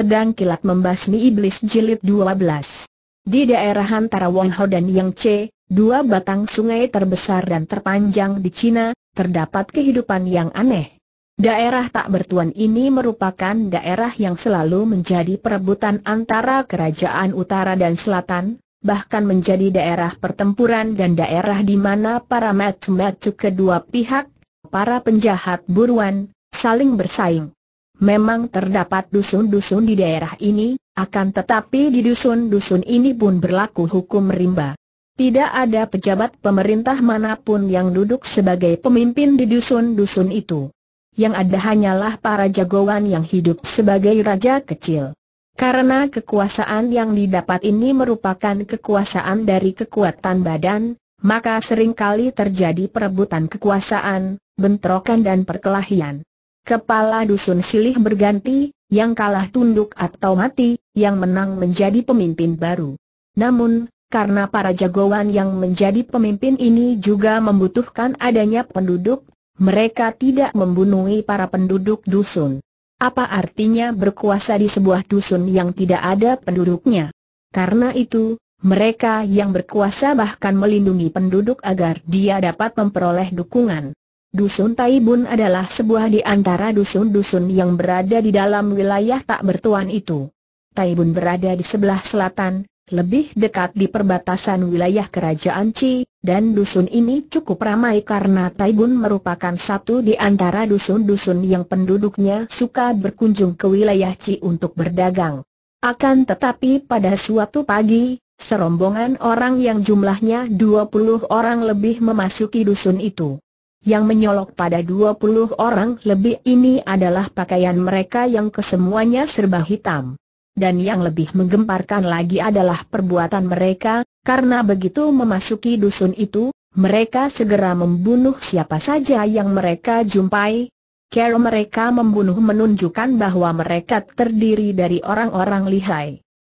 Pedang Kilat Membasmi Iblis Jilid 12 Di daerah antara Wangho dan Yang C, dua batang sungai terbesar dan terpanjang di Cina, terdapat kehidupan yang aneh. Daerah tak bertuan ini merupakan daerah yang selalu menjadi perebutan antara kerajaan utara dan selatan, bahkan menjadi daerah pertempuran dan daerah di mana para metu-metu kedua pihak, para penjahat buruan, saling bersaing. Memang terdapat dusun-dusun di daerah ini, akan tetapi di dusun-dusun ini pun berlaku hukum rimba. Tidak ada pejabat pemerintah manapun yang duduk sebagai pemimpin di dusun-dusun itu. Yang ada hanyalah para jagoan yang hidup sebagai raja kecil. Karena kekuasaan yang didapat ini merupakan kekuasaan dari kekuatan badan, maka seringkali terjadi perebutan kekuasaan, bentrokan dan perkelahian. Kepala dusun silih berganti, yang kalah tunduk atau mati, yang menang menjadi pemimpin baru. Namun, karena para jagoan yang menjadi pemimpin ini juga membutuhkan adanya penduduk, mereka tidak membunuhi para penduduk dusun. Apa artinya berkuasa di sebuah dusun yang tidak ada penduduknya? Karena itu, mereka yang berkuasa bahkan melindungi penduduk agar dia dapat memperoleh dukungan. Dusun Taibun adalah sebuah di antara dusun-dusun yang berada di dalam wilayah tak bertuan itu. Taibun berada di sebelah selatan, lebih dekat di perbatasan wilayah Kerajaan Ci, dan dusun ini cukup ramai karena Taibun merupakan satu di antara dusun-dusun yang penduduknya suka berkunjung ke wilayah Ci untuk berdagang. Akan tetapi pada suatu pagi, serombongan orang yang jumlahnya 20 orang lebih memasuki dusun itu. Yang menyolok pada 20 orang lebih ini adalah pakaian mereka yang kesemuanya serba hitam. Dan yang lebih menggemparkan lagi adalah perbuatan mereka, karena begitu memasuki dusun itu, mereka segera membunuh siapa saja yang mereka jumpai. Cara mereka membunuh menunjukkan bahwa mereka terdiri dari orang-orang lihai.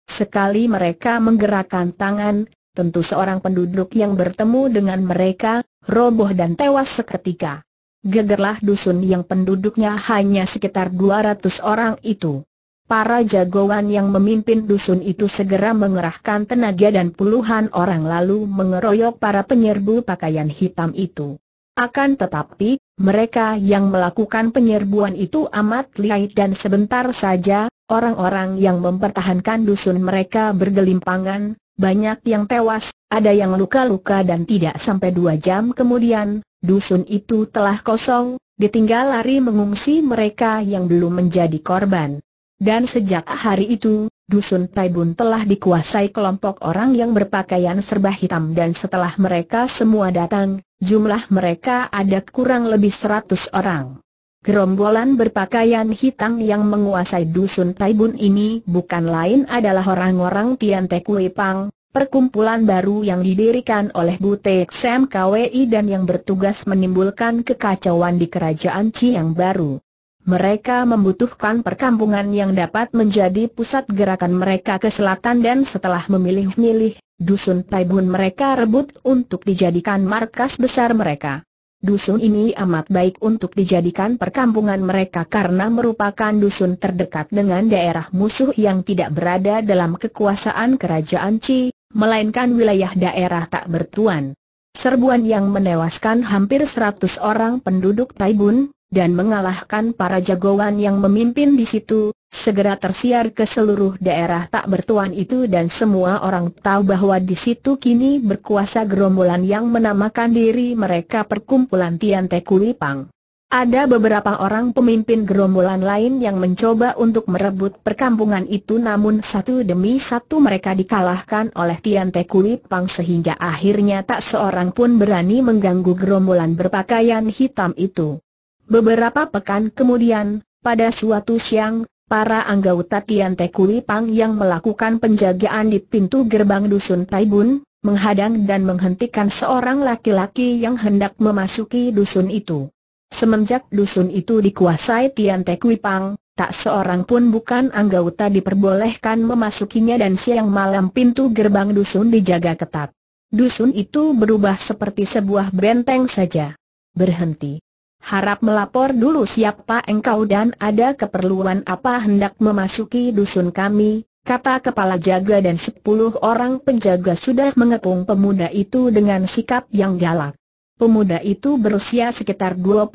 Sekali mereka menggerakkan tangan, tentu seorang penduduk yang bertemu dengan mereka, roboh dan tewas seketika. Gegerlah dusun yang penduduknya hanya sekitar 200 orang itu. Para jagoan yang memimpin dusun itu segera mengerahkan tenaga dan puluhan orang lalu mengeroyok para penyerbu pakaian hitam itu. Akan tetapi, mereka yang melakukan penyerbuan itu amat lihai dan sebentar saja, orang-orang yang mempertahankan dusun mereka bergelimpangan, banyak yang tewas, ada yang luka-luka dan tidak sampai dua jam kemudian, dusun itu telah kosong, ditinggal lari mengungsi mereka yang belum menjadi korban. Dan sejak hari itu, dusun Taibun telah dikuasai kelompok orang yang berpakaian serba hitam dan setelah mereka semua datang, jumlah mereka ada kurang lebih seratus orang. Gerombolan berpakaian hitam yang menguasai dusun Taibun ini bukan lain adalah orang-orang Tian Te perkumpulan baru yang didirikan oleh Butek Sam KWI dan yang bertugas menimbulkan kekacauan di kerajaan Chi yang baru. Mereka membutuhkan perkampungan yang dapat menjadi pusat gerakan mereka ke selatan dan setelah memilih-milih, dusun Taibun mereka rebut untuk dijadikan markas besar mereka dusun ini amat baik untuk dijadikan perkampungan mereka karena merupakan dusun terdekat dengan daerah musuh yang tidak berada dalam kekuasaan kerajaan Chi, melainkan wilayah daerah tak bertuan. Serbuan yang menewaskan hampir 100 orang penduduk Taibun, dan mengalahkan para jagoan yang memimpin di situ, segera tersiar ke seluruh daerah tak bertuan itu dan semua orang tahu bahwa di situ kini berkuasa gerombolan yang menamakan diri mereka perkumpulan Tian Te Kui Pang. Ada beberapa orang pemimpin gerombolan lain yang mencoba untuk merebut perkampungan itu namun satu demi satu mereka dikalahkan oleh Tian Te Kui Pang sehingga akhirnya tak seorang pun berani mengganggu gerombolan berpakaian hitam itu. Beberapa pekan kemudian, pada suatu siang, Para anggota Tian Te Kui Pang yang melakukan penjagaan di pintu gerbang dusun Taibun, menghadang dan menghentikan seorang laki-laki yang hendak memasuki dusun itu. Semenjak dusun itu dikuasai Tian Te Kui Pang, tak seorang pun bukan anggota diperbolehkan memasukinya dan siang malam pintu gerbang dusun dijaga ketat. Dusun itu berubah seperti sebuah benteng saja. Berhenti harap melapor dulu siapa engkau dan ada keperluan apa hendak memasuki dusun kami, kata kepala jaga dan sepuluh orang penjaga sudah mengepung pemuda itu dengan sikap yang galak. Pemuda itu berusia sekitar 25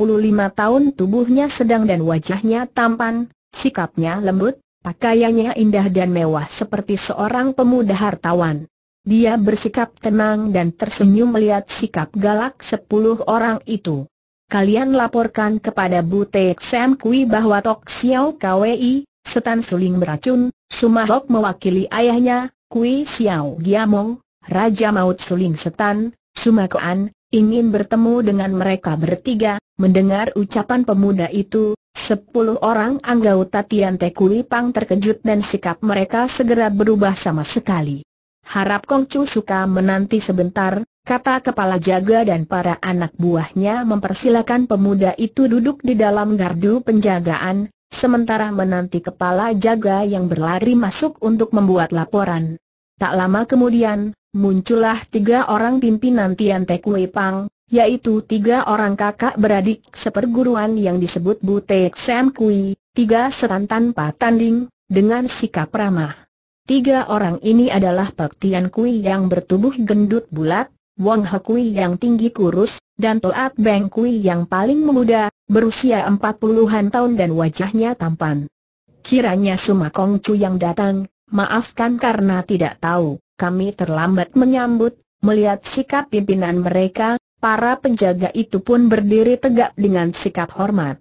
tahun tubuhnya sedang dan wajahnya tampan, sikapnya lembut, pakaiannya indah dan mewah seperti seorang pemuda hartawan. Dia bersikap tenang dan tersenyum melihat sikap galak sepuluh orang itu kalian laporkan kepada Butek Sam Kui bahwa Tok Xiao Kwei, setan suling beracun, Sumahok mewakili ayahnya, Kui Xiao Giamong, Raja Maut Suling Setan, Sumakoan, ingin bertemu dengan mereka bertiga, mendengar ucapan pemuda itu, Sepuluh orang anggota Tian Kui Pang terkejut dan sikap mereka segera berubah sama sekali. Harap Kong Chu suka menanti sebentar, kata kepala jaga dan para anak buahnya mempersilakan pemuda itu duduk di dalam gardu penjagaan, sementara menanti kepala jaga yang berlari masuk untuk membuat laporan. Tak lama kemudian, muncullah tiga orang pimpinan Tian Te Kui Pang, yaitu tiga orang kakak beradik seperguruan yang disebut Butek Sam Kui, tiga setan tanpa tanding, dengan sikap ramah. Tiga orang ini adalah Pak Tian Kui yang bertubuh gendut bulat, Wong Hekui yang tinggi kurus, dan Toat Beng Kui yang paling muda, berusia empat puluhan tahun dan wajahnya tampan. Kiranya Sumakong Chu yang datang, maafkan karena tidak tahu, kami terlambat menyambut, melihat sikap pimpinan mereka, para penjaga itu pun berdiri tegak dengan sikap hormat.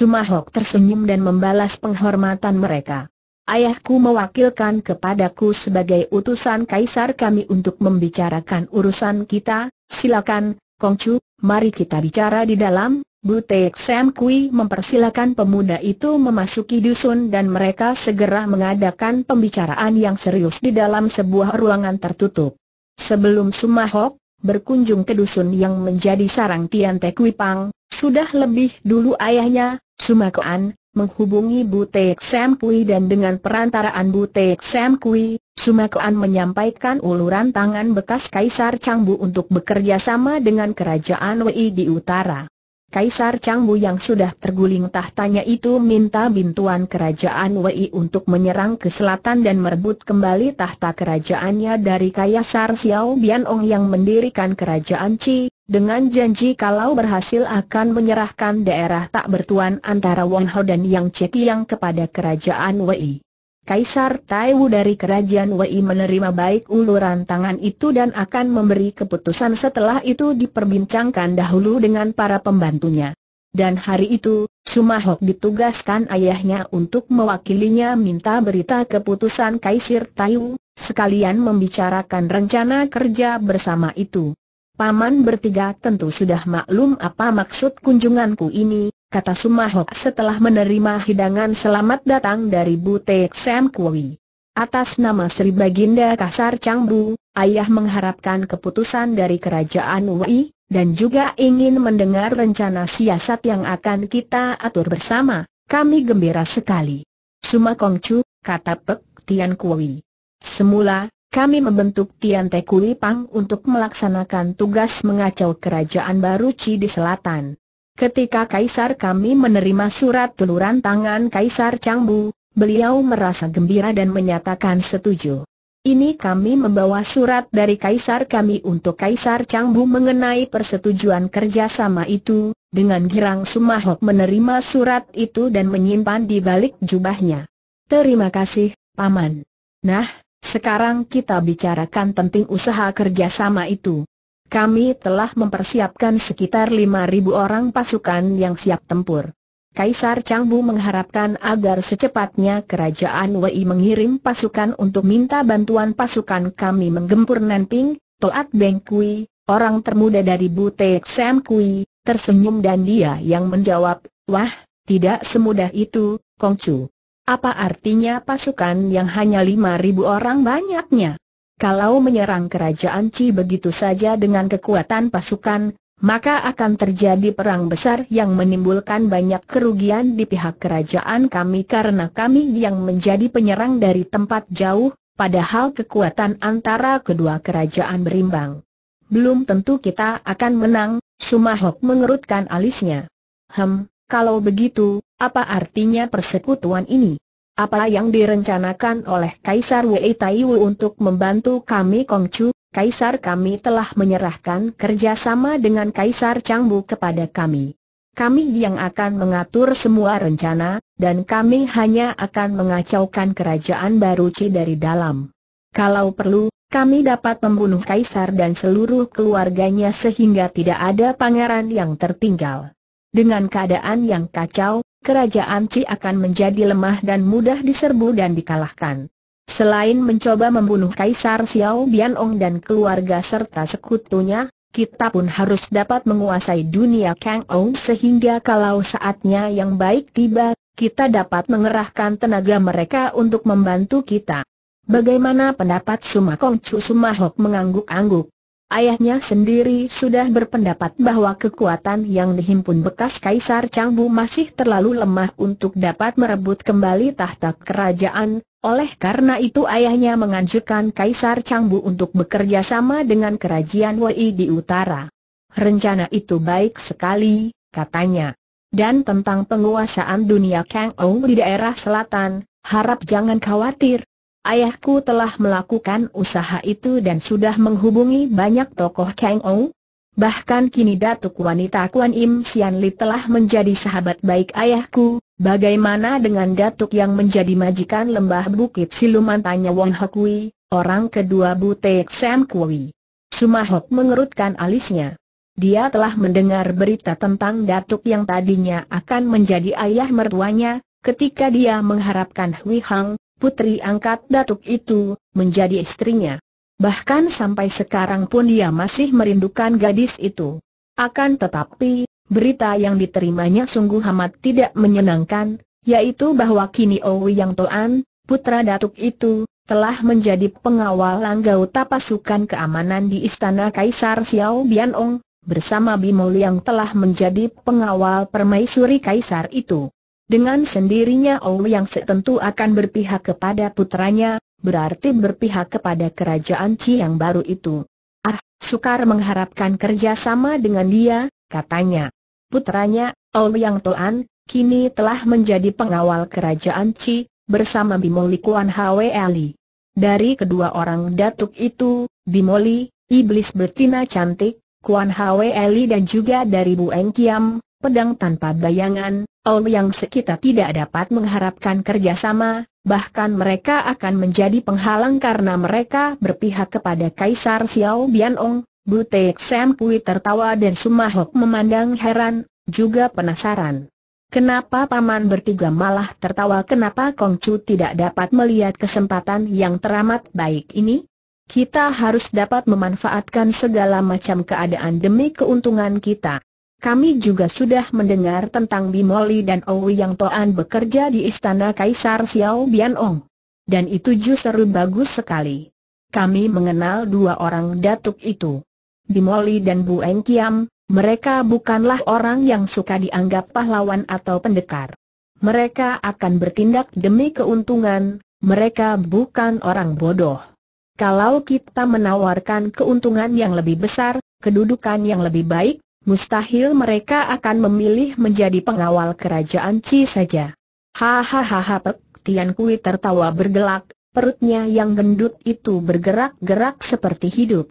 Hok tersenyum dan membalas penghormatan mereka ayahku mewakilkan kepadaku sebagai utusan kaisar kami untuk membicarakan urusan kita, silakan, Kongcu, mari kita bicara di dalam, Butek Sam Kui mempersilakan pemuda itu memasuki dusun dan mereka segera mengadakan pembicaraan yang serius di dalam sebuah ruangan tertutup. Sebelum Sumahok berkunjung ke dusun yang menjadi sarang Tian Te Kui Pang, sudah lebih dulu ayahnya, Sumakoan, menghubungi Butek Sam Kui dan dengan perantaraan Butek Sam Kui, Sumakuan menyampaikan uluran tangan bekas Kaisar Changbu untuk bekerja sama dengan kerajaan Wei di utara. Kaisar Changbu yang sudah terguling tahtanya itu minta bintuan kerajaan Wei untuk menyerang ke selatan dan merebut kembali tahta kerajaannya dari Kaisar Xiao Bianong yang mendirikan kerajaan Qi, dengan janji kalau berhasil akan menyerahkan daerah tak bertuan antara Wang Ho dan Yang Cetiang kepada kerajaan Wei. Kaisar Taiwu dari kerajaan Wei menerima baik uluran tangan itu dan akan memberi keputusan setelah itu diperbincangkan dahulu dengan para pembantunya. Dan hari itu, Sumahok ditugaskan ayahnya untuk mewakilinya minta berita keputusan Kaisar Taiwu, sekalian membicarakan rencana kerja bersama itu. Paman bertiga tentu sudah maklum apa maksud kunjunganku ini, kata Sumahok setelah menerima hidangan selamat datang dari Butek Sam Kui. Atas nama Sri Baginda Kasar Changbu, ayah mengharapkan keputusan dari kerajaan Wei, dan juga ingin mendengar rencana siasat yang akan kita atur bersama, kami gembira sekali. Suma Kongcu, kata Pek Tian Kui. Semula, kami membentuk Tian Te Kui Pang untuk melaksanakan tugas mengacau kerajaan baru Ci di selatan. Ketika Kaisar kami menerima surat teluran tangan Kaisar Changbu, beliau merasa gembira dan menyatakan setuju. Ini kami membawa surat dari Kaisar kami untuk Kaisar Changbu mengenai persetujuan kerjasama itu, dengan girang Sumahok menerima surat itu dan menyimpan di balik jubahnya. Terima kasih, Paman. Nah, sekarang kita bicarakan penting usaha kerjasama itu. Kami telah mempersiapkan sekitar 5.000 orang pasukan yang siap tempur. Kaisar Changbu mengharapkan agar secepatnya kerajaan Wei mengirim pasukan untuk minta bantuan pasukan kami menggempur Nanping, Toat Beng Kui, orang termuda dari Butek Sam Kui, tersenyum dan dia yang menjawab, Wah, tidak semudah itu, Kong Chu. Apa artinya pasukan yang hanya 5.000 orang banyaknya? Kalau menyerang kerajaan Ci begitu saja dengan kekuatan pasukan, maka akan terjadi perang besar yang menimbulkan banyak kerugian di pihak kerajaan kami karena kami yang menjadi penyerang dari tempat jauh, padahal kekuatan antara kedua kerajaan berimbang. Belum tentu kita akan menang, Sumahok mengerutkan alisnya. Hem, kalau begitu, apa artinya persekutuan ini? Apa yang direncanakan oleh Kaisar Wei Taiwu untuk membantu kami Kongcu? Kaisar kami telah menyerahkan kerjasama dengan Kaisar Changbu kepada kami. Kami yang akan mengatur semua rencana, dan kami hanya akan mengacaukan kerajaan baru Ci dari dalam. Kalau perlu, kami dapat membunuh Kaisar dan seluruh keluarganya sehingga tidak ada pangeran yang tertinggal. Dengan keadaan yang kacau, kerajaan Ci akan menjadi lemah dan mudah diserbu dan dikalahkan. Selain mencoba membunuh Kaisar Xiao Bianong dan keluarga serta sekutunya, kita pun harus dapat menguasai dunia Kang Ong sehingga kalau saatnya yang baik tiba, kita dapat mengerahkan tenaga mereka untuk membantu kita. Bagaimana pendapat Sumakong Chu Sumahok mengangguk-angguk? Ayahnya sendiri sudah berpendapat bahwa kekuatan yang dihimpun bekas Kaisar Changbu masih terlalu lemah untuk dapat merebut kembali tahta kerajaan, oleh karena itu ayahnya menganjurkan Kaisar Changbu untuk bekerja sama dengan kerajaan Wei di utara. Rencana itu baik sekali, katanya. Dan tentang penguasaan dunia Kang Ou di daerah selatan, harap jangan khawatir, Ayahku telah melakukan usaha itu dan sudah menghubungi banyak tokoh Kang Ou. Bahkan kini datuk wanita Kuan Im Sian Li telah menjadi sahabat baik ayahku, bagaimana dengan datuk yang menjadi majikan lembah bukit siluman tanya Wong Hokui, orang kedua Butek Sam Kui. Sumahok mengerutkan alisnya. Dia telah mendengar berita tentang datuk yang tadinya akan menjadi ayah mertuanya, ketika dia mengharapkan Hui Hang, putri angkat datuk itu, menjadi istrinya. Bahkan sampai sekarang pun dia masih merindukan gadis itu. Akan tetapi, berita yang diterimanya sungguh amat tidak menyenangkan, yaitu bahwa kini Owi Yang Toan, putra datuk itu, telah menjadi pengawal langgau pasukan keamanan di Istana Kaisar Xiao Bianong, bersama Bimol yang telah menjadi pengawal permaisuri Kaisar itu. Dengan sendirinya yang setentu akan berpihak kepada putranya, berarti berpihak kepada kerajaan Ci yang baru itu. Ah, Sukar mengharapkan kerjasama dengan dia, katanya. Putranya, yang Toan, kini telah menjadi pengawal kerajaan Ci, bersama Bimoli Kuan Hwe Ali. Dari kedua orang datuk itu, Bimoli, iblis betina cantik, Kuan Hwe Ali dan juga dari Bu Eng Kiam, pedang tanpa bayangan, yang sekitar tidak dapat mengharapkan kerjasama, bahkan mereka akan menjadi penghalang karena mereka berpihak kepada Kaisar Xiao Bianong. Butek Sam Kui tertawa dan Sumahok memandang heran, juga penasaran. Kenapa paman bertiga malah tertawa kenapa Kong Chu tidak dapat melihat kesempatan yang teramat baik ini? Kita harus dapat memanfaatkan segala macam keadaan demi keuntungan kita. Kami juga sudah mendengar tentang Bimoli dan Owi yang Toan bekerja di istana Kaisar Xiao Bianong. Dan itu justru bagus sekali. Kami mengenal dua orang datuk itu. Bimoli dan Bu Eng Kiam, mereka bukanlah orang yang suka dianggap pahlawan atau pendekar. Mereka akan bertindak demi keuntungan, mereka bukan orang bodoh. Kalau kita menawarkan keuntungan yang lebih besar, kedudukan yang lebih baik, mustahil mereka akan memilih menjadi pengawal kerajaan Ci saja. Hahaha Pek Tian Kui tertawa bergelak, perutnya yang gendut itu bergerak-gerak seperti hidup.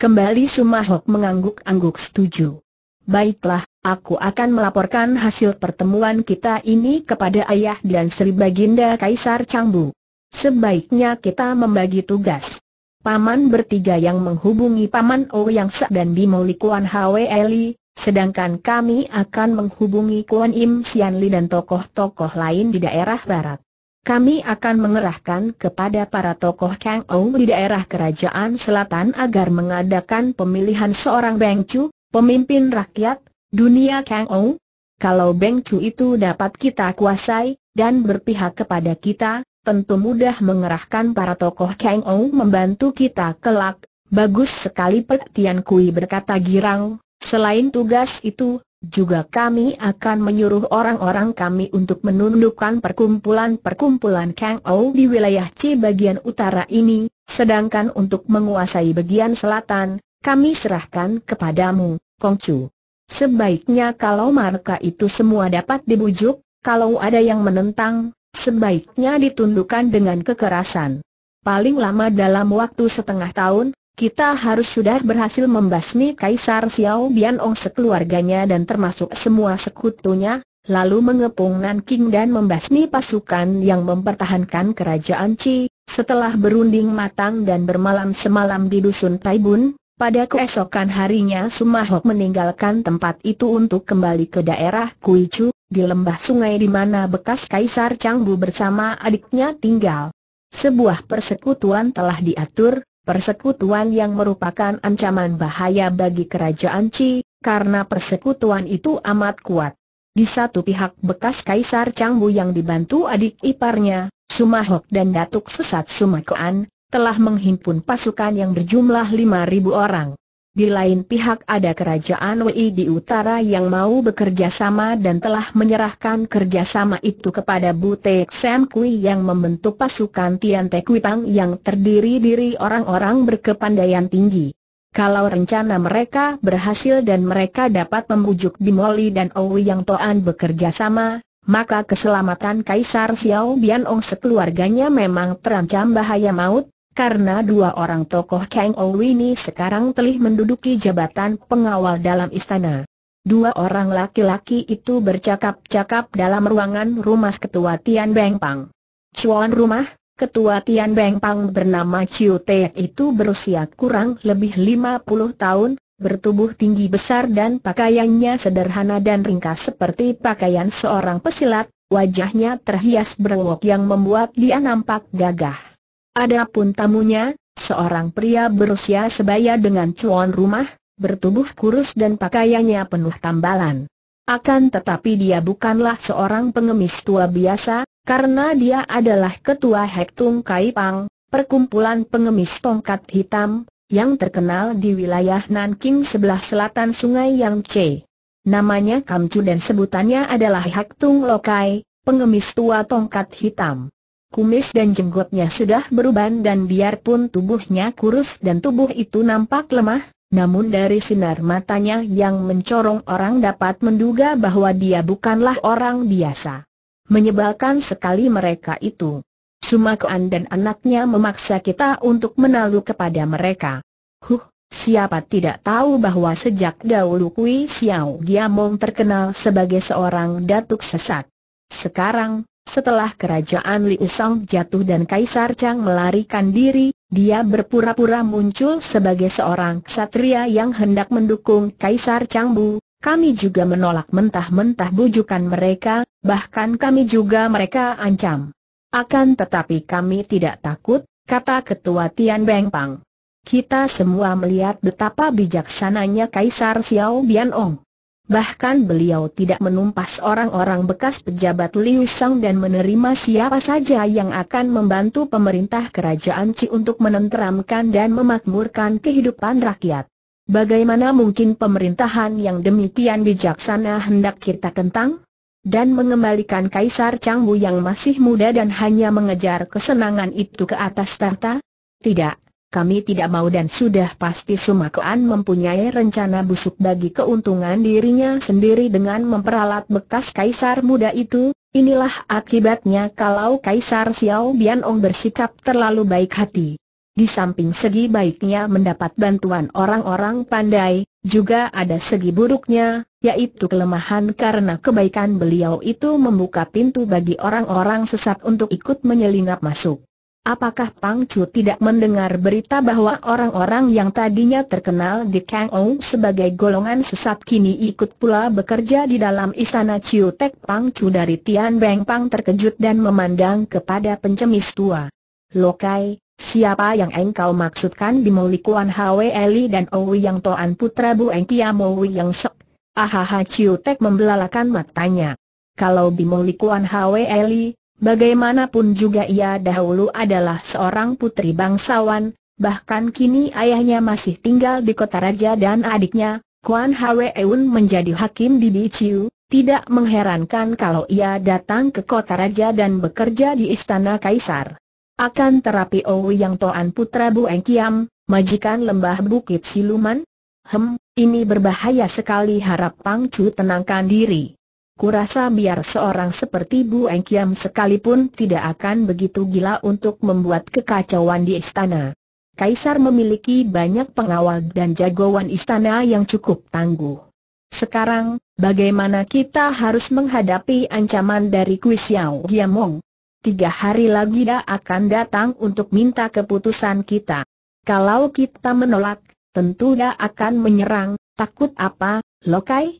Kembali Sumahok mengangguk-angguk setuju. Baiklah, aku akan melaporkan hasil pertemuan kita ini kepada ayah dan Sri Baginda Kaisar Changbu. Sebaiknya kita membagi tugas paman bertiga yang menghubungi paman O Yang Sak dan Bimo Kuan Hwe Eli, sedangkan kami akan menghubungi Kuan Im Sian Li dan tokoh-tokoh lain di daerah barat. Kami akan mengerahkan kepada para tokoh Kang Ou di daerah kerajaan selatan agar mengadakan pemilihan seorang Beng Chu, pemimpin rakyat, dunia Kang Ou. Kalau Beng Chu itu dapat kita kuasai, dan berpihak kepada kita, tentu mudah mengerahkan para tokoh Kang Ou membantu kita kelak. Bagus sekali Pek Tian Kui berkata girang, selain tugas itu, juga kami akan menyuruh orang-orang kami untuk menundukkan perkumpulan-perkumpulan Kang Ou di wilayah C bagian utara ini, sedangkan untuk menguasai bagian selatan, kami serahkan kepadamu, Kong Chu. Sebaiknya kalau mereka itu semua dapat dibujuk, kalau ada yang menentang, sebaiknya ditundukkan dengan kekerasan. Paling lama dalam waktu setengah tahun, kita harus sudah berhasil membasmi Kaisar Xiao Bianong sekeluarganya dan termasuk semua sekutunya, lalu mengepung Nanking dan membasmi pasukan yang mempertahankan kerajaan Qi. Setelah berunding matang dan bermalam semalam di dusun Taibun, pada keesokan harinya Sumahok meninggalkan tempat itu untuk kembali ke daerah Kuichu di lembah sungai di mana bekas Kaisar Canggu bersama adiknya tinggal. Sebuah persekutuan telah diatur, persekutuan yang merupakan ancaman bahaya bagi kerajaan Qi, karena persekutuan itu amat kuat. Di satu pihak bekas Kaisar Canggu yang dibantu adik iparnya, Sumahok dan Datuk Sesat Sumakoan, telah menghimpun pasukan yang berjumlah 5.000 orang. Di lain pihak ada kerajaan Wei di utara yang mau bekerja sama dan telah menyerahkan kerjasama itu kepada Butek Sam Kui yang membentuk pasukan Tian Te Kui Pang yang terdiri dari orang-orang berkepandaian tinggi. Kalau rencana mereka berhasil dan mereka dapat membujuk Bimoli dan Owi yang Toan bekerja sama, maka keselamatan Kaisar Xiao Bianong sekeluarganya memang terancam bahaya maut, karena dua orang tokoh Kang Ou ini sekarang telah menduduki jabatan pengawal dalam istana. Dua orang laki-laki itu bercakap-cakap dalam ruangan rumah ketua Tian Beng Pang. Cuan rumah, ketua Tian Beng Pang bernama Chiu Te itu berusia kurang lebih 50 tahun, bertubuh tinggi besar dan pakaiannya sederhana dan ringkas seperti pakaian seorang pesilat, wajahnya terhias berwok yang membuat dia nampak gagah. Adapun tamunya, seorang pria berusia sebaya dengan cuan rumah, bertubuh kurus dan pakaiannya penuh tambalan. Akan tetapi dia bukanlah seorang pengemis tua biasa, karena dia adalah ketua Hektung Pang, perkumpulan pengemis tongkat hitam, yang terkenal di wilayah Nanking sebelah selatan sungai Yangtze. Namanya Kamcu dan sebutannya adalah Hektung Lokai, pengemis tua tongkat hitam kumis dan jenggotnya sudah beruban dan biarpun tubuhnya kurus dan tubuh itu nampak lemah, namun dari sinar matanya yang mencorong orang dapat menduga bahwa dia bukanlah orang biasa. Menyebalkan sekali mereka itu. Sumakuan dan anaknya memaksa kita untuk menalu kepada mereka. Huh, siapa tidak tahu bahwa sejak dahulu Kui Xiao Giamong terkenal sebagai seorang datuk sesat. Sekarang, setelah kerajaan Liu Song jatuh dan Kaisar Chang melarikan diri, dia berpura-pura muncul sebagai seorang ksatria yang hendak mendukung Kaisar Chang Bu. Kami juga menolak mentah-mentah bujukan mereka, bahkan kami juga mereka ancam. Akan tetapi kami tidak takut, kata Ketua Tian Beng Pang. Kita semua melihat betapa bijaksananya Kaisar Xiao Bian Ong. Bahkan beliau tidak menumpas orang-orang bekas pejabat Liu Sang dan menerima siapa saja yang akan membantu pemerintah kerajaan Ci untuk menenteramkan dan memakmurkan kehidupan rakyat. Bagaimana mungkin pemerintahan yang demikian bijaksana hendak kita tentang? Dan mengembalikan Kaisar Changbu yang masih muda dan hanya mengejar kesenangan itu ke atas tahta? Tidak kami tidak mau dan sudah pasti Sumakoan mempunyai rencana busuk bagi keuntungan dirinya sendiri dengan memperalat bekas kaisar muda itu, inilah akibatnya kalau kaisar Xiao Bianong bersikap terlalu baik hati. Di samping segi baiknya mendapat bantuan orang-orang pandai, juga ada segi buruknya, yaitu kelemahan karena kebaikan beliau itu membuka pintu bagi orang-orang sesat untuk ikut menyelinap masuk. Apakah Pang Chu tidak mendengar berita bahwa orang-orang yang tadinya terkenal di Kang Ou sebagai golongan sesat kini ikut pula bekerja di dalam istana Chiu Tek Pang Chu dari Tian Beng Pang terkejut dan memandang kepada pencemis tua. Lokai, siapa yang engkau maksudkan di Maulikuan Hwe Eli dan Ou Yang Toan Putra Bu Eng Tia Mou Yang Sek? Ahaha Chiu Tek membelalakan matanya. Kalau di Maulikuan Hwe Eli, Bagaimanapun juga ia dahulu adalah seorang putri bangsawan, bahkan kini ayahnya masih tinggal di kota raja dan adiknya, Kuan Hwe Eun menjadi hakim di Biciu, tidak mengherankan kalau ia datang ke kota raja dan bekerja di istana kaisar. Akan terapi Ouyang Toan Putra Bu Engkiam, majikan lembah Bukit Siluman? Hem, ini berbahaya sekali harap Pang Chu tenangkan diri kurasa biar seorang seperti Bu Engkiam sekalipun tidak akan begitu gila untuk membuat kekacauan di istana. Kaisar memiliki banyak pengawal dan jagoan istana yang cukup tangguh. Sekarang, bagaimana kita harus menghadapi ancaman dari Kui Xiao Giamong? Tiga hari lagi dia akan datang untuk minta keputusan kita. Kalau kita menolak, tentu dia akan menyerang, takut apa, Lokai?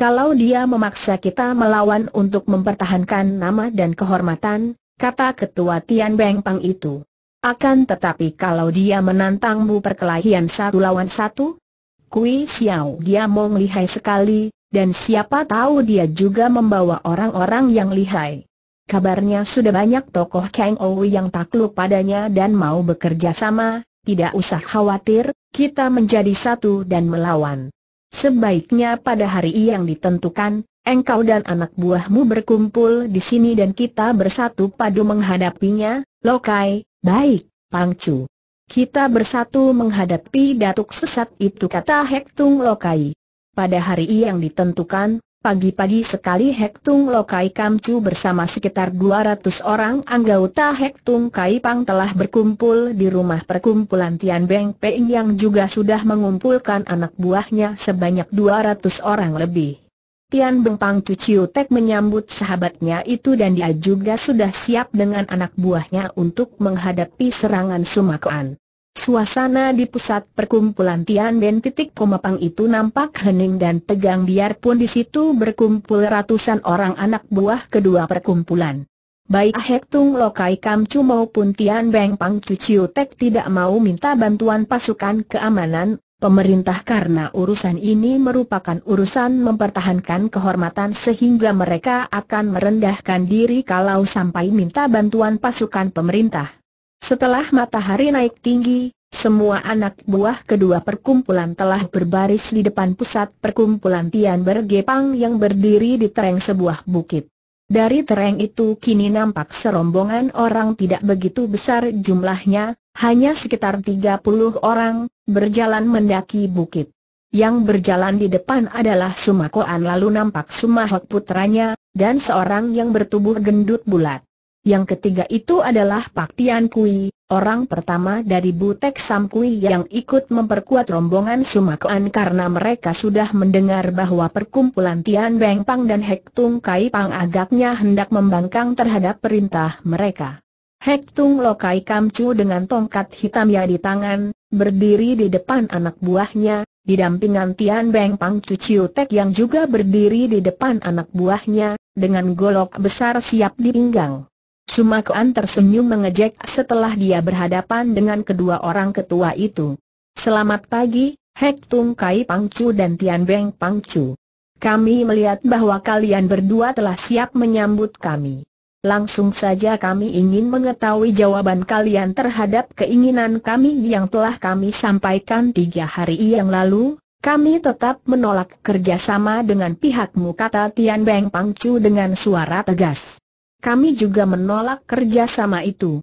Kalau dia memaksa kita melawan untuk mempertahankan nama dan kehormatan, kata ketua Tian Beng Pang itu. Akan tetapi kalau dia menantangmu perkelahian satu lawan satu, Kui Xiao dia mau lihai sekali, dan siapa tahu dia juga membawa orang-orang yang lihai. Kabarnya sudah banyak tokoh Kang Ou yang takluk padanya dan mau bekerja sama, tidak usah khawatir, kita menjadi satu dan melawan. Sebaiknya pada hari yang ditentukan, engkau dan anak buahmu berkumpul di sini dan kita bersatu padu menghadapinya, Lokai, baik, Pangcu. Kita bersatu menghadapi datuk sesat itu kata Hektung Lokai. Pada hari yang ditentukan, Pagi-pagi sekali hektung Lokai Kamcu bersama sekitar 200 orang anggota Hek Tung Kai Pang telah berkumpul di rumah perkumpulan Tian Beng Peng yang juga sudah mengumpulkan anak buahnya sebanyak 200 orang lebih. Tian Beng Pang Cuciu Tek menyambut sahabatnya itu dan dia juga sudah siap dengan anak buahnya untuk menghadapi serangan Sumakuan. Suasana di pusat perkumpulan Tian Ben titik Komapang itu nampak hening dan tegang biarpun di situ berkumpul ratusan orang anak buah kedua perkumpulan. Baik Ahek Tung Lokai Kam Chu maupun Tian Beng Pang Chu Tek tidak mau minta bantuan pasukan keamanan, pemerintah karena urusan ini merupakan urusan mempertahankan kehormatan sehingga mereka akan merendahkan diri kalau sampai minta bantuan pasukan pemerintah. Setelah matahari naik tinggi, semua anak buah kedua perkumpulan telah berbaris di depan pusat perkumpulan Tian Bergepang yang berdiri di tereng sebuah bukit. Dari tereng itu kini nampak serombongan orang tidak begitu besar jumlahnya, hanya sekitar 30 orang, berjalan mendaki bukit. Yang berjalan di depan adalah Sumakoan lalu nampak Sumahok putranya, dan seorang yang bertubuh gendut bulat. Yang ketiga itu adalah Pak Tian Kui, orang pertama dari Butek Sam Kui yang ikut memperkuat rombongan Sumakuan karena mereka sudah mendengar bahwa perkumpulan Tian Beng Pang dan Hek Tung Kai Pang agaknya hendak membangkang terhadap perintah mereka. Hek Tung Lokai Chu dengan tongkat hitam hitamnya di tangan, berdiri di depan anak buahnya, didampingan Tian Beng Pang Chiu Tek yang juga berdiri di depan anak buahnya, dengan golok besar siap di pinggang. Sumakuan tersenyum mengejek setelah dia berhadapan dengan kedua orang ketua itu. Selamat pagi, Hek Tung Kai Pangcu dan Tian Beng Pangcu. Kami melihat bahwa kalian berdua telah siap menyambut kami. Langsung saja kami ingin mengetahui jawaban kalian terhadap keinginan kami yang telah kami sampaikan tiga hari yang lalu, kami tetap menolak kerjasama dengan pihakmu kata Tian Beng Pangcu dengan suara tegas kami juga menolak kerjasama itu.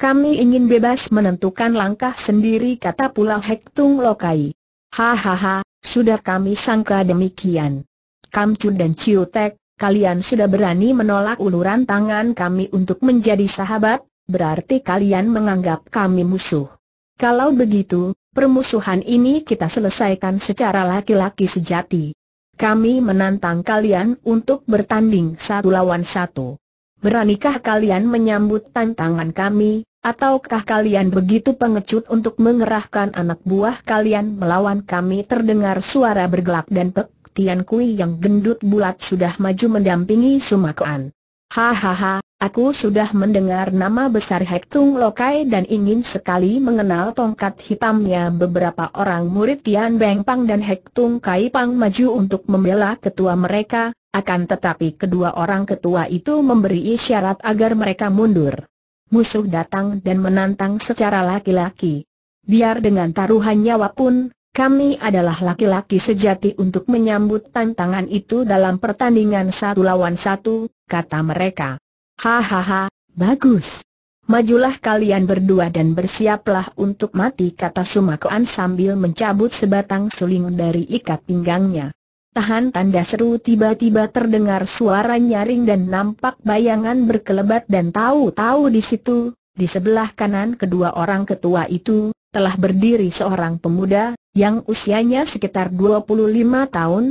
Kami ingin bebas menentukan langkah sendiri kata pula Hektung Lokai. Hahaha, sudah kami sangka demikian. Kam Chun dan Chiu Tek, kalian sudah berani menolak uluran tangan kami untuk menjadi sahabat, berarti kalian menganggap kami musuh. Kalau begitu, permusuhan ini kita selesaikan secara laki-laki sejati. Kami menantang kalian untuk bertanding satu lawan satu. Beranikah kalian menyambut tantangan kami, ataukah kalian begitu pengecut untuk mengerahkan anak buah kalian melawan kami terdengar suara bergelak dan pek, Tian Kui yang gendut bulat sudah maju mendampingi Sumakuan. Hahaha, aku sudah mendengar nama besar Hek Tung Lokai dan ingin sekali mengenal tongkat hitamnya beberapa orang murid Tian Beng Pang dan Hek Tung Kai Pang maju untuk membela ketua mereka, akan tetapi kedua orang ketua itu memberi isyarat agar mereka mundur. Musuh datang dan menantang secara laki-laki. Biar dengan taruhan nyawa pun, kami adalah laki-laki sejati untuk menyambut tantangan itu dalam pertandingan satu lawan satu, kata mereka. Hahaha, bagus. Majulah kalian berdua dan bersiaplah untuk mati kata Sumakoan sambil mencabut sebatang suling dari ikat pinggangnya. Tahan tanda seru tiba-tiba terdengar suara nyaring dan nampak bayangan berkelebat dan tahu-tahu di situ, di sebelah kanan kedua orang ketua itu, telah berdiri seorang pemuda, yang usianya sekitar 25 tahun.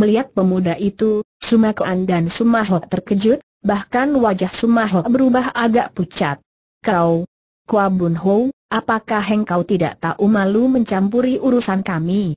Melihat pemuda itu, Sumakoan dan Sumahot terkejut, bahkan wajah Sumahot berubah agak pucat. Kau, Kua Bun Ho, apakah engkau tidak tahu malu mencampuri urusan kami?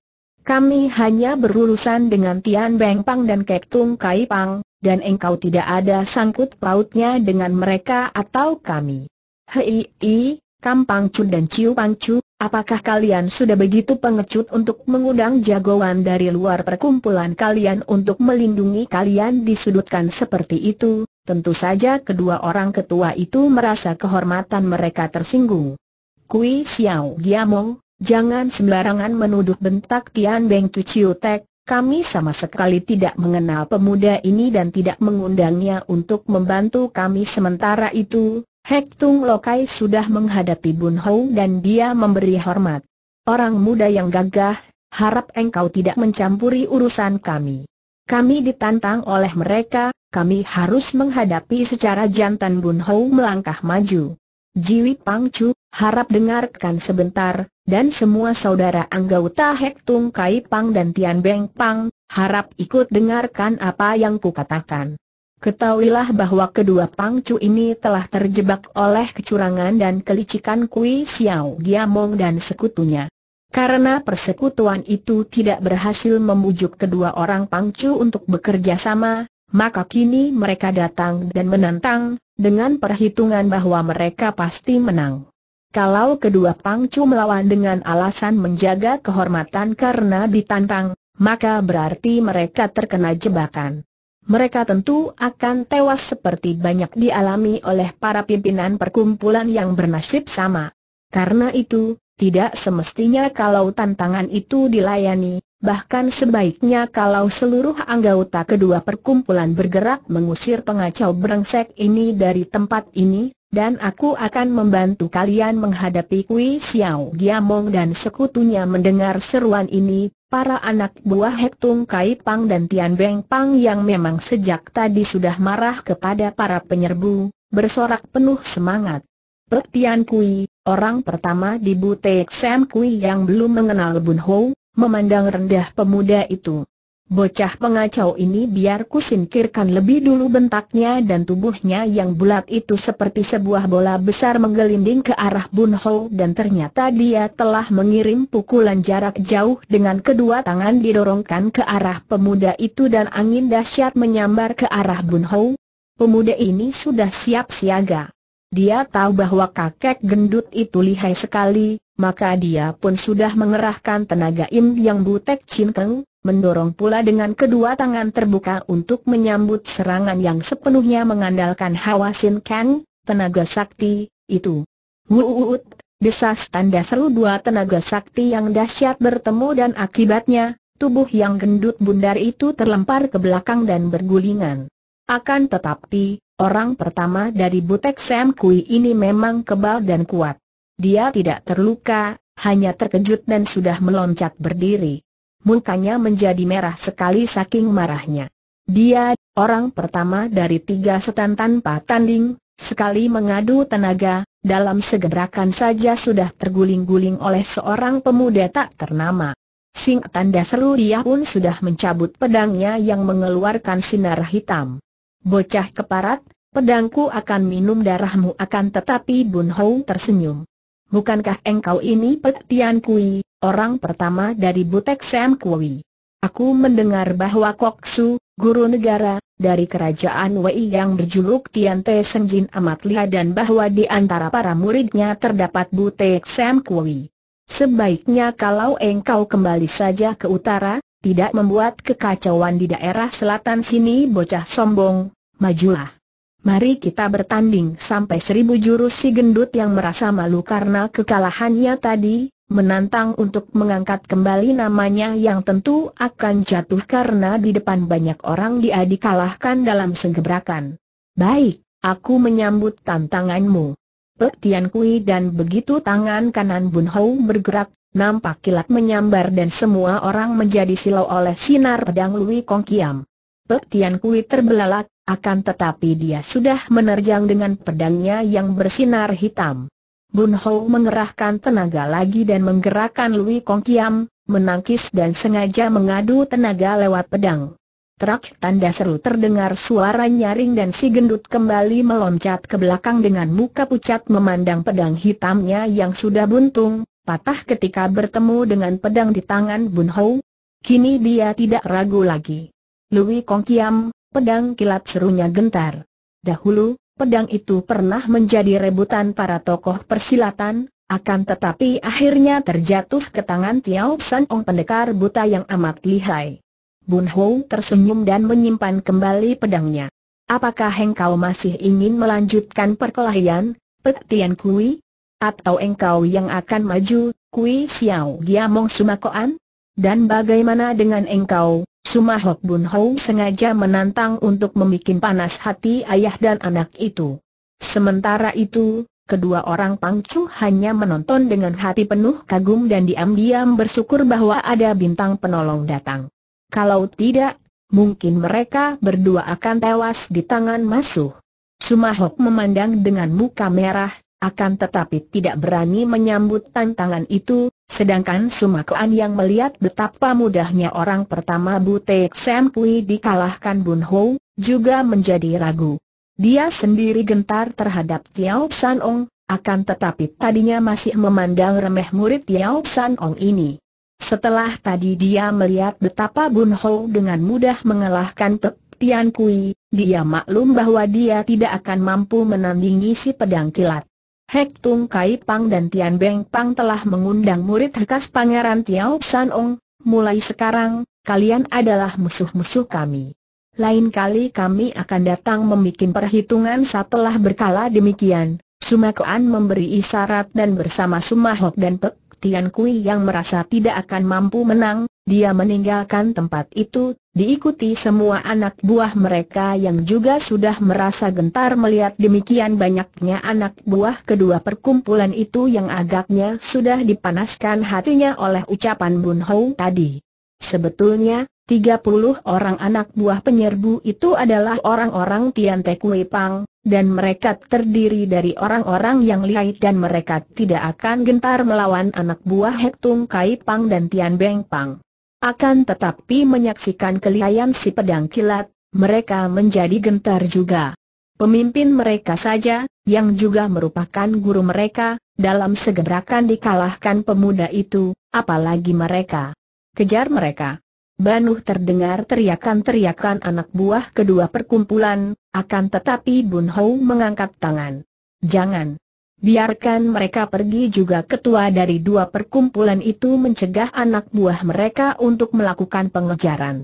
Kami hanya berurusan dengan Tian Beng Pang dan Kek Tung Kai Pang, dan engkau tidak ada sangkut pautnya dengan mereka atau kami. Hei, i, Kam Pang Chu dan Ciu Pang Chu, apakah kalian sudah begitu pengecut untuk mengundang jagoan dari luar perkumpulan kalian untuk melindungi kalian disudutkan seperti itu? Tentu saja kedua orang ketua itu merasa kehormatan mereka tersinggung. Kui Xiao Giamong, Jangan sembarangan menuduh bentak Tian Beng Chiu Tek, kami sama sekali tidak mengenal pemuda ini dan tidak mengundangnya untuk membantu kami sementara itu, Hek Tung Lokai sudah menghadapi Bun Hou dan dia memberi hormat. Orang muda yang gagah, harap engkau tidak mencampuri urusan kami. Kami ditantang oleh mereka, kami harus menghadapi secara jantan Bun Hou melangkah maju. Jiwi Pangcu, harap dengarkan sebentar, dan semua saudara anggota Hek Tung Kai Pang dan Tian Beng Pang, harap ikut dengarkan apa yang kukatakan. Ketahuilah bahwa kedua pangcu ini telah terjebak oleh kecurangan dan kelicikan Kui Xiao Giamong dan sekutunya. Karena persekutuan itu tidak berhasil membujuk kedua orang pangcu untuk bekerja sama, maka kini mereka datang dan menantang, dengan perhitungan bahwa mereka pasti menang. Kalau kedua pangcu melawan dengan alasan menjaga kehormatan karena ditantang, maka berarti mereka terkena jebakan. Mereka tentu akan tewas seperti banyak dialami oleh para pimpinan perkumpulan yang bernasib sama. Karena itu, tidak semestinya kalau tantangan itu dilayani, bahkan sebaiknya kalau seluruh anggota kedua perkumpulan bergerak mengusir pengacau brengsek ini dari tempat ini, dan aku akan membantu kalian menghadapi Kui Xiao Giamong dan sekutunya mendengar seruan ini, para anak buah Hek Kai Pang dan Tian Beng Pang yang memang sejak tadi sudah marah kepada para penyerbu, bersorak penuh semangat. Pek Tian Kui, orang pertama di Butek Sam Kui yang belum mengenal Bun Ho, memandang rendah pemuda itu. Bocah pengacau ini biar singkirkan lebih dulu bentaknya dan tubuhnya yang bulat itu seperti sebuah bola besar menggelinding ke arah Bun Ho dan ternyata dia telah mengirim pukulan jarak jauh dengan kedua tangan didorongkan ke arah pemuda itu dan angin dahsyat menyambar ke arah Bun Ho. Pemuda ini sudah siap siaga. Dia tahu bahwa kakek gendut itu lihai sekali, maka dia pun sudah mengerahkan tenaga Im Yang Butek cinteng, mendorong pula dengan kedua tangan terbuka untuk menyambut serangan yang sepenuhnya mengandalkan Hawa Sin Kang, tenaga sakti, itu. Wuut, desas tanda seru dua tenaga sakti yang dahsyat bertemu dan akibatnya, tubuh yang gendut bundar itu terlempar ke belakang dan bergulingan. Akan tetapi, Orang pertama dari Butek Sam Kui ini memang kebal dan kuat. Dia tidak terluka, hanya terkejut dan sudah meloncat berdiri. Mukanya menjadi merah sekali saking marahnya. Dia, orang pertama dari tiga setan tanpa tanding, sekali mengadu tenaga, dalam segerakan saja sudah terguling-guling oleh seorang pemuda tak ternama. Sing tanda seru dia pun sudah mencabut pedangnya yang mengeluarkan sinar hitam. Bocah keparat, pedangku akan minum darahmu akan tetapi Bun Hou tersenyum. Bukankah engkau ini Petian Kui, orang pertama dari Butek Sam Kui? Aku mendengar bahwa Kok Su, guru negara, dari kerajaan Wei yang berjuluk Tian Te Senjin amat liha dan bahwa di antara para muridnya terdapat Butek Sam Kui. Sebaiknya kalau engkau kembali saja ke utara, tidak membuat kekacauan di daerah selatan sini bocah sombong, majulah. Mari kita bertanding sampai seribu jurus si gendut yang merasa malu karena kekalahannya tadi, menantang untuk mengangkat kembali namanya yang tentu akan jatuh karena di depan banyak orang dia dikalahkan dalam segebrakan. Baik, aku menyambut tantanganmu. Pek Tian Kui dan begitu tangan kanan Bun Hou bergerak, nampak kilat menyambar dan semua orang menjadi silau oleh sinar pedang Lui Kong Kiam. Pek Tian Kui terbelalak, akan tetapi dia sudah menerjang dengan pedangnya yang bersinar hitam. Bun Ho mengerahkan tenaga lagi dan menggerakkan Lui Kong Kiam, menangkis dan sengaja mengadu tenaga lewat pedang. Trak tanda seru terdengar suara nyaring dan si gendut kembali meloncat ke belakang dengan muka pucat memandang pedang hitamnya yang sudah buntung, patah ketika bertemu dengan pedang di tangan Bun Ho. Kini dia tidak ragu lagi. Lui Kong Kiam, pedang kilat serunya gentar. Dahulu, pedang itu pernah menjadi rebutan para tokoh persilatan, akan tetapi akhirnya terjatuh ke tangan Tiao San Ong pendekar buta yang amat lihai. Bun Hou tersenyum dan menyimpan kembali pedangnya. Apakah engkau masih ingin melanjutkan perkelahian, Pek Tian Kui? Atau engkau yang akan maju, Kui Xiao Giamong Sumakoan? Dan bagaimana dengan engkau, Sumahok Hok Bun Hou sengaja menantang untuk membuat panas hati ayah dan anak itu. Sementara itu, kedua orang pangcu hanya menonton dengan hati penuh kagum dan diam-diam bersyukur bahwa ada bintang penolong datang. Kalau tidak, mungkin mereka berdua akan tewas di tangan Masuh. Sumahok memandang dengan muka merah, akan tetapi tidak berani menyambut tantangan itu, sedangkan Sumakuan yang melihat betapa mudahnya orang pertama Butek Sam dikalahkan Bun Ho, juga menjadi ragu. Dia sendiri gentar terhadap Tiao San Ong, akan tetapi tadinya masih memandang remeh murid Tiao San Ong ini. Setelah tadi dia melihat betapa Bun Ho dengan mudah mengalahkan Pek Tian Kui, dia maklum bahwa dia tidak akan mampu menandingi si pedang kilat. Hek Tung Kai Pang dan Tian Beng Pang telah mengundang murid Hekas Pangeran Tiao San Ong, mulai sekarang, kalian adalah musuh-musuh kami. Lain kali kami akan datang membuat perhitungan setelah berkala demikian, Sumakuan memberi isyarat dan bersama Sumahok dan Pek Tian Kui yang merasa tidak akan mampu menang, dia meninggalkan tempat itu, diikuti semua anak buah mereka yang juga sudah merasa gentar melihat demikian banyaknya anak buah kedua perkumpulan itu yang agaknya sudah dipanaskan hatinya oleh ucapan Bun Hou tadi. Sebetulnya, 30 orang anak buah penyerbu itu adalah orang-orang Tian Te Kui Pang, dan mereka terdiri dari orang-orang yang lihai dan mereka tidak akan gentar melawan anak buah Hek Tung Kai Pang dan Tian Beng Pang. Akan tetapi menyaksikan kelihayan si pedang kilat, mereka menjadi gentar juga. Pemimpin mereka saja, yang juga merupakan guru mereka, dalam segerakan dikalahkan pemuda itu, apalagi mereka. Kejar mereka. Banuh terdengar teriakan-teriakan anak buah kedua perkumpulan, akan tetapi Bun Hou mengangkat tangan. Jangan. Biarkan mereka pergi juga ketua dari dua perkumpulan itu mencegah anak buah mereka untuk melakukan pengejaran.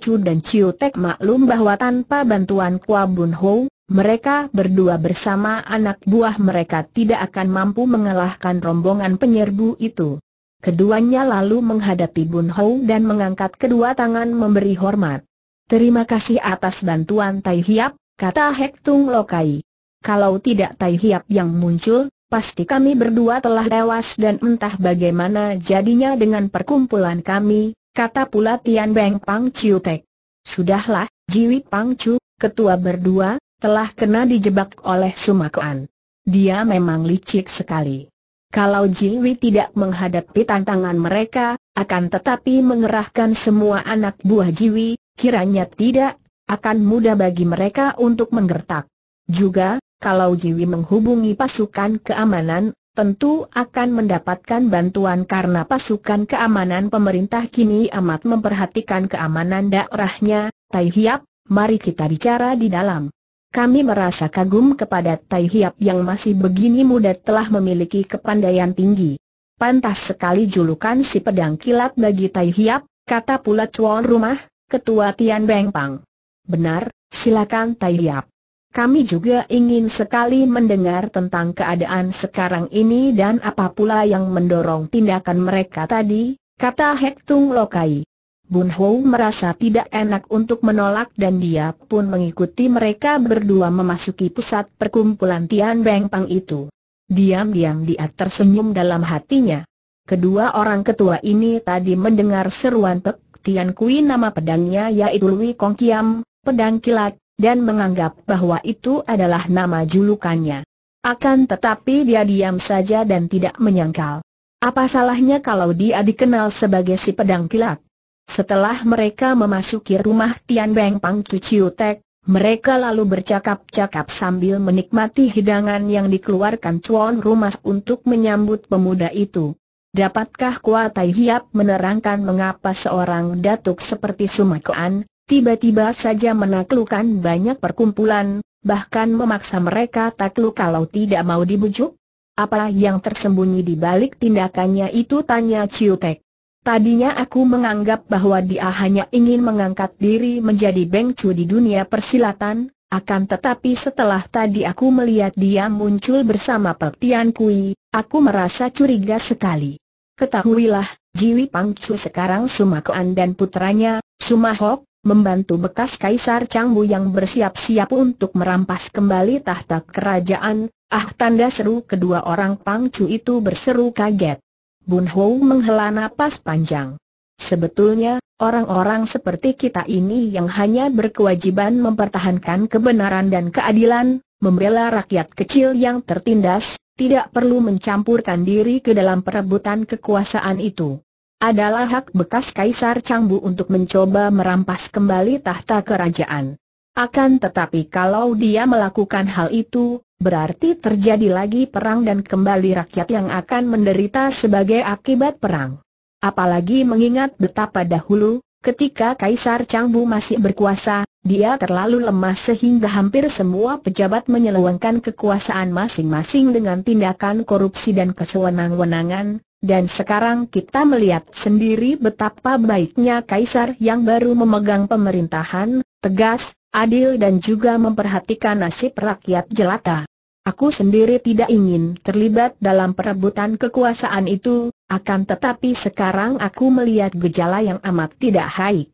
Chu dan Chiu Tek maklum bahwa tanpa bantuan Kua Bun Ho, mereka berdua bersama anak buah mereka tidak akan mampu mengalahkan rombongan penyerbu itu. Keduanya lalu menghadapi Bun Ho dan mengangkat kedua tangan memberi hormat. Terima kasih atas bantuan Tai Hiap, kata Hek Tung Lokai. Kalau tidak Tai Hiap yang muncul, pasti kami berdua telah tewas dan entah bagaimana jadinya dengan perkumpulan kami, kata pula Tian Beng Pang Chiu Tek. Sudahlah, Jiwi Pang Chu, ketua berdua, telah kena dijebak oleh Sumakuan. Dia memang licik sekali. Kalau Jiwi tidak menghadapi tantangan mereka, akan tetapi mengerahkan semua anak buah Jiwi, kiranya tidak, akan mudah bagi mereka untuk menggertak. Juga, kalau Jiwi menghubungi pasukan keamanan, tentu akan mendapatkan bantuan karena pasukan keamanan pemerintah kini amat memperhatikan keamanan daerahnya. Tai Hiap, mari kita bicara di dalam. Kami merasa kagum kepada Tai Hiap yang masih begini muda telah memiliki kepandaian tinggi. Pantas sekali julukan si pedang kilat bagi Tai Hiap, kata pula cuan rumah, ketua Tian Beng Pang. Benar, silakan Tai Hiap. Kami juga ingin sekali mendengar tentang keadaan sekarang ini dan apa pula yang mendorong tindakan mereka tadi, kata Hektung Lokai. Bun Ho merasa tidak enak untuk menolak dan dia pun mengikuti mereka berdua memasuki pusat perkumpulan Tian Beng Pang itu. Diam-diam dia tersenyum dalam hatinya. Kedua orang ketua ini tadi mendengar seruan Pek Tian Kui nama pedangnya yaitu Lui Kong Kiam, pedang kilat, dan menganggap bahwa itu adalah nama julukannya. Akan tetapi dia diam saja dan tidak menyangkal. Apa salahnya kalau dia dikenal sebagai si pedang kilat? Setelah mereka memasuki rumah Tian Beng Pang mereka lalu bercakap-cakap sambil menikmati hidangan yang dikeluarkan cuan rumah untuk menyambut pemuda itu. Dapatkah Kuatai Hiap menerangkan mengapa seorang datuk seperti Sumakuan? tiba-tiba saja menaklukkan banyak perkumpulan, bahkan memaksa mereka takluk kalau tidak mau dibujuk? Apa yang tersembunyi di balik tindakannya itu tanya Ciutek. Tadinya aku menganggap bahwa dia hanya ingin mengangkat diri menjadi bengcu di dunia persilatan, akan tetapi setelah tadi aku melihat dia muncul bersama Pek Tian Kui, aku merasa curiga sekali. Ketahuilah, Jiwi Pangcu sekarang sumakuan dan putranya, Sumahok, membantu bekas Kaisar Changbu yang bersiap-siap untuk merampas kembali tahta kerajaan, ah tanda seru kedua orang pangcu itu berseru kaget. Bun Hou menghela napas panjang. Sebetulnya, orang-orang seperti kita ini yang hanya berkewajiban mempertahankan kebenaran dan keadilan, membela rakyat kecil yang tertindas, tidak perlu mencampurkan diri ke dalam perebutan kekuasaan itu adalah hak bekas Kaisar Changbu untuk mencoba merampas kembali tahta kerajaan. Akan tetapi kalau dia melakukan hal itu, berarti terjadi lagi perang dan kembali rakyat yang akan menderita sebagai akibat perang. Apalagi mengingat betapa dahulu, ketika Kaisar Changbu masih berkuasa, dia terlalu lemah sehingga hampir semua pejabat menyeluangkan kekuasaan masing-masing dengan tindakan korupsi dan kesewenang-wenangan, dan sekarang kita melihat sendiri betapa baiknya Kaisar yang baru memegang pemerintahan, tegas, adil dan juga memperhatikan nasib rakyat jelata. Aku sendiri tidak ingin terlibat dalam perebutan kekuasaan itu, akan tetapi sekarang aku melihat gejala yang amat tidak baik.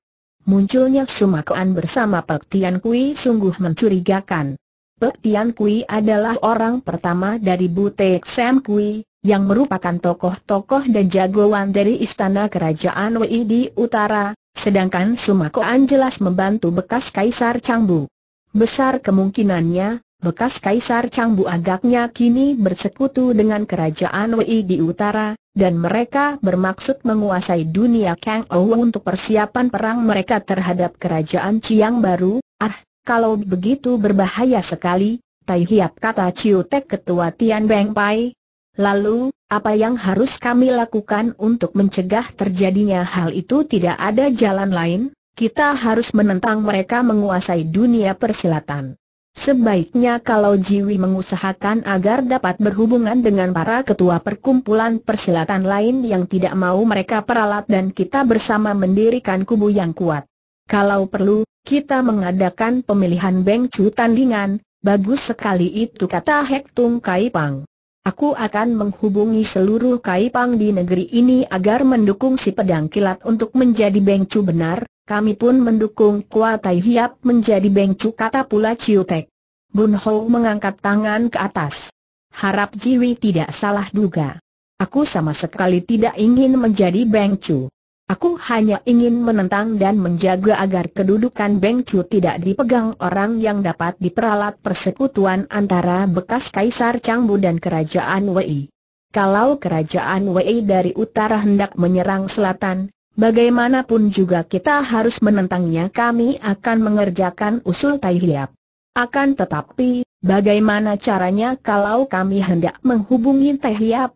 Munculnya sumakuan bersama Pek Tian Kui sungguh mencurigakan. Pek Tian Kui adalah orang pertama dari Butek Sam Kui, yang merupakan tokoh-tokoh dan jagoan dari Istana Kerajaan Wei di utara, sedangkan Sumakoan jelas membantu bekas Kaisar Changbu. Besar kemungkinannya, bekas Kaisar Changbu agaknya kini bersekutu dengan Kerajaan Wei di utara, dan mereka bermaksud menguasai dunia Kang Ou untuk persiapan perang mereka terhadap Kerajaan Chiang Baru. Ah, kalau begitu berbahaya sekali, Tai Hiap kata Ciu Tek Ketua Tian Beng Pai, Lalu, apa yang harus kami lakukan untuk mencegah terjadinya hal itu tidak ada jalan lain, kita harus menentang mereka menguasai dunia persilatan. Sebaiknya kalau Jiwi mengusahakan agar dapat berhubungan dengan para ketua perkumpulan persilatan lain yang tidak mau mereka peralat dan kita bersama mendirikan kubu yang kuat. Kalau perlu, kita mengadakan pemilihan bengku tandingan, bagus sekali itu kata Hek Tung Kai Pang. Aku akan menghubungi seluruh kaipang di negeri ini agar mendukung si pedang kilat untuk menjadi bengcu benar, kami pun mendukung Kuatai Hiap menjadi bengcu kata pula Ciutek. Bun Ho mengangkat tangan ke atas. Harap Jiwi tidak salah duga. Aku sama sekali tidak ingin menjadi bengcu. Aku hanya ingin menentang dan menjaga agar kedudukan Beng Chu tidak dipegang orang yang dapat diperalat persekutuan antara bekas Kaisar Changbu dan Kerajaan Wei. Kalau Kerajaan Wei dari utara hendak menyerang selatan, bagaimanapun juga kita harus menentangnya kami akan mengerjakan usul Tai Hiap. Akan tetapi, bagaimana caranya kalau kami hendak menghubungi Tai Hiap,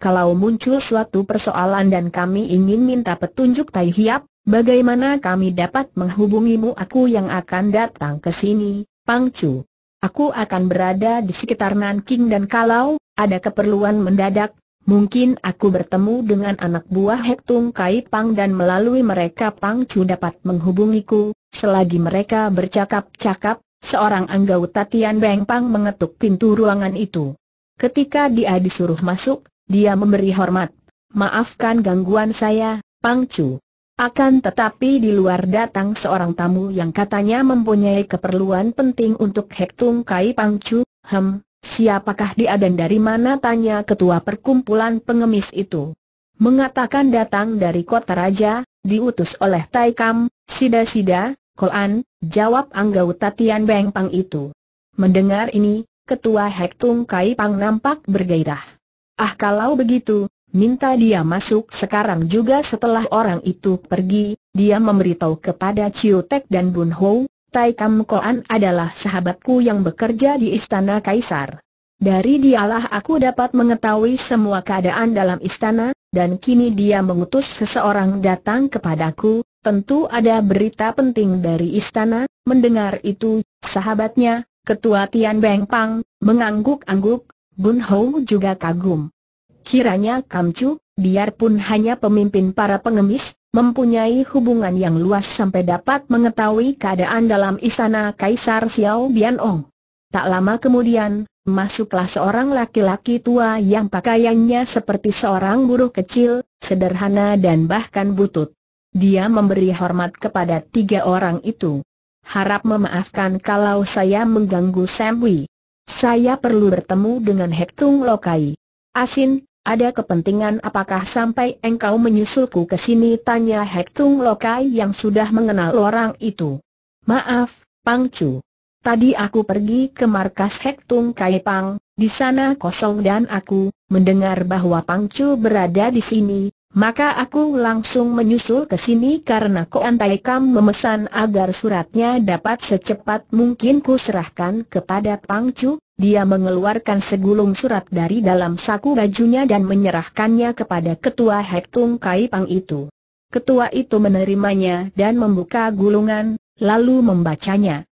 kalau muncul suatu persoalan dan kami ingin minta petunjuk Tai Hiap, bagaimana kami dapat menghubungimu aku yang akan datang ke sini, Pang Chu. Aku akan berada di sekitar Nanking dan kalau ada keperluan mendadak, mungkin aku bertemu dengan anak buah Hektung Kai Pang dan melalui mereka Pang Chu dapat menghubungiku, selagi mereka bercakap-cakap, seorang anggota Tian Beng Pang mengetuk pintu ruangan itu. Ketika dia disuruh masuk, dia memberi hormat. Maafkan gangguan saya, Pangcu. Akan tetapi di luar datang seorang tamu yang katanya mempunyai keperluan penting untuk Hektung Kai Pangcu, hem, siapakah dia dan dari mana tanya ketua perkumpulan pengemis itu. Mengatakan datang dari kota raja, diutus oleh Taikam, Sida-Sida, Kolan, jawab Anggau Tatian Beng Pang itu. Mendengar ini, ketua Hektung Kai Pang nampak bergairah. Ah kalau begitu, minta dia masuk sekarang juga setelah orang itu pergi, dia memberitahu kepada Tek dan Bun Hou, Tai Kam Koan adalah sahabatku yang bekerja di Istana Kaisar. Dari dialah aku dapat mengetahui semua keadaan dalam istana, dan kini dia mengutus seseorang datang kepadaku, tentu ada berita penting dari istana, mendengar itu, sahabatnya, Ketua Tian Beng Pang, mengangguk-angguk, Bun Hou juga kagum. Kiranya Kam Chu, biarpun hanya pemimpin para pengemis, mempunyai hubungan yang luas sampai dapat mengetahui keadaan dalam istana Kaisar Xiao Bian Ong. Tak lama kemudian, masuklah seorang laki-laki tua yang pakaiannya seperti seorang buruh kecil, sederhana dan bahkan butut. Dia memberi hormat kepada tiga orang itu. Harap memaafkan kalau saya mengganggu Sam Samwi. Saya perlu bertemu dengan Hektung Lokai. Asin, ada kepentingan apakah sampai engkau menyusulku ke sini? Tanya Hektung Lokai yang sudah mengenal orang itu. Maaf, Pangcu. Tadi aku pergi ke markas Hektung Kaipang, di sana kosong dan aku mendengar bahwa Pangcu berada di sini, maka aku langsung menyusul ke sini karena Koantai Kam memesan agar suratnya dapat secepat mungkin kuserahkan kepada Pang Chu. Dia mengeluarkan segulung surat dari dalam saku bajunya dan menyerahkannya kepada ketua Hektung Kai Pang itu. Ketua itu menerimanya dan membuka gulungan, lalu membacanya.